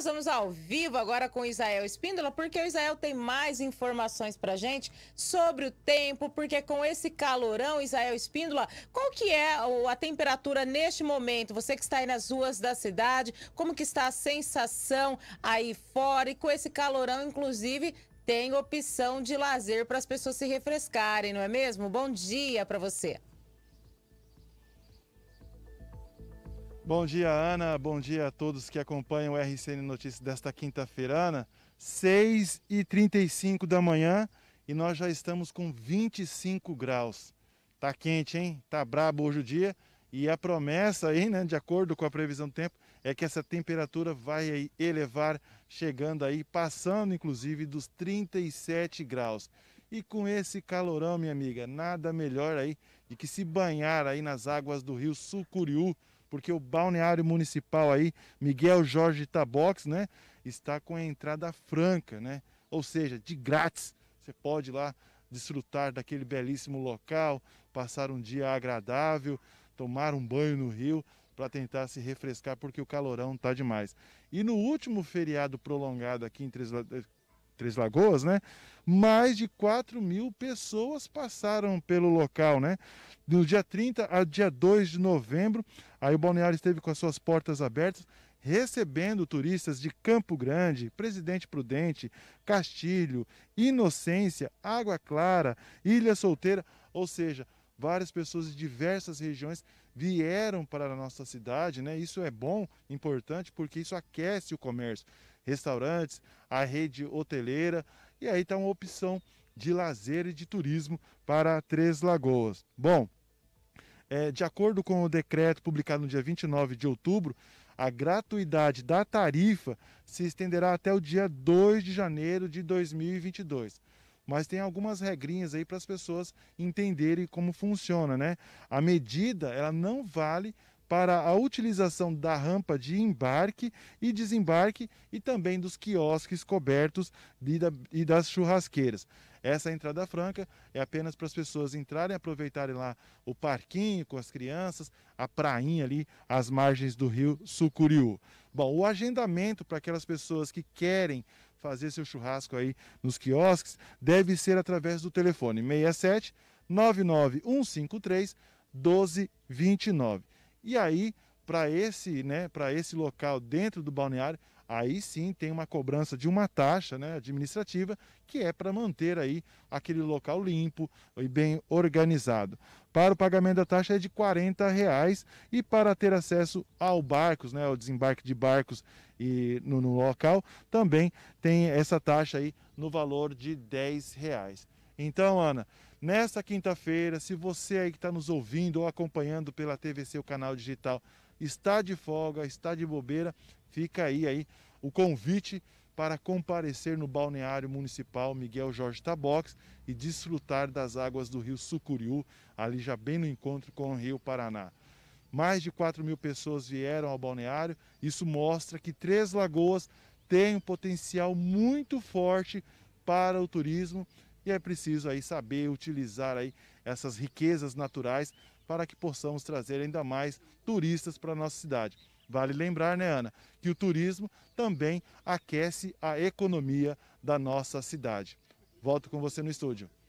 Nós vamos ao vivo agora com o Isael Espíndola, porque o Isael tem mais informações pra gente sobre o tempo, porque com esse calorão, Isael Espíndola, qual que é a temperatura neste momento? Você que está aí nas ruas da cidade, como que está a sensação aí fora? E com esse calorão, inclusive, tem opção de lazer para as pessoas se refrescarem, não é mesmo? Bom dia para você. Bom dia, Ana. Bom dia a todos que acompanham o RCN Notícias desta quinta-feira. Ana, 6h35 da manhã e nós já estamos com 25 graus. Tá quente, hein? Tá brabo hoje o dia. E a promessa aí, né, de acordo com a previsão do tempo, é que essa temperatura vai aí elevar, chegando aí, passando inclusive dos 37 graus. E com esse calorão, minha amiga, nada melhor aí de que se banhar aí nas águas do rio Sucuriú, porque o balneário municipal aí, Miguel Jorge Tabox, né, está com a entrada franca, né? Ou seja, de grátis. Você pode ir lá desfrutar daquele belíssimo local, passar um dia agradável, tomar um banho no rio para tentar se refrescar porque o calorão tá demais. E no último feriado prolongado aqui em Três, Três Lagoas, né? Mais de 4 mil pessoas passaram pelo local, né? Do dia 30 a dia 2 de novembro, aí o Balneário esteve com as suas portas abertas, recebendo turistas de Campo Grande, Presidente Prudente, Castilho, Inocência, Água Clara, Ilha Solteira, ou seja, várias pessoas de diversas regiões vieram para a nossa cidade, né? Isso é bom, importante, porque isso aquece o comércio restaurantes, a rede hoteleira. E aí está uma opção de lazer e de turismo para Três Lagoas. Bom, é, de acordo com o decreto publicado no dia 29 de outubro, a gratuidade da tarifa se estenderá até o dia 2 de janeiro de 2022. Mas tem algumas regrinhas aí para as pessoas entenderem como funciona, né? A medida, ela não vale para a utilização da rampa de embarque e desembarque e também dos quiosques cobertos e das churrasqueiras. Essa entrada franca é apenas para as pessoas entrarem, aproveitarem lá o parquinho com as crianças, a prainha ali, às margens do rio Sucuriú. Bom, o agendamento para aquelas pessoas que querem fazer seu churrasco aí nos quiosques deve ser através do telefone 67 99153 1229. E aí, para esse, né, para esse local dentro do balneário, aí sim tem uma cobrança de uma taxa né, administrativa que é para manter aí aquele local limpo e bem organizado. Para o pagamento da taxa é de R$ reais e para ter acesso ao barcos, né, ao desembarque de barcos e no, no local, também tem essa taxa aí no valor de R$ reais. Então, Ana, Nesta quinta-feira, se você aí que está nos ouvindo ou acompanhando pela TVC, o canal digital, está de folga, está de bobeira, fica aí, aí o convite para comparecer no balneário municipal Miguel Jorge Tabox e desfrutar das águas do rio Sucuriú, ali já bem no encontro com o rio Paraná. Mais de 4 mil pessoas vieram ao balneário. Isso mostra que Três Lagoas tem um potencial muito forte para o turismo e é preciso aí saber utilizar aí essas riquezas naturais para que possamos trazer ainda mais turistas para a nossa cidade. Vale lembrar, né, Ana, que o turismo também aquece a economia da nossa cidade. Volto com você no estúdio.